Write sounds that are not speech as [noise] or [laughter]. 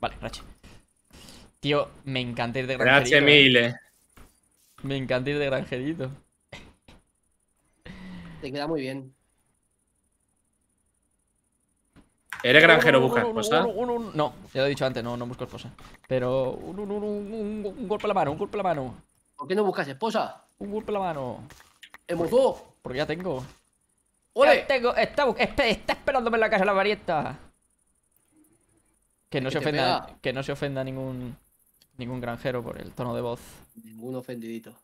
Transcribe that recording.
Vale, Rache. Tío, me encanta ir de granjerito. Rache eh. Me encanta ir de granjerito. [laughs] Te queda muy bien. ¿Eres granjero no, esposa? No, ya lo he dicho antes, no, busco esposa. Pero un, golpe a la mano, un golpe a la mano. ¿Por qué no buscas esposa? Un golpe a la mano. Porque ya tengo. tengo, está, está, esperándome en la casa la varieta. Que no, se ofenda, que no se ofenda ningún, ningún granjero por el tono de voz. Ningún ofendidito.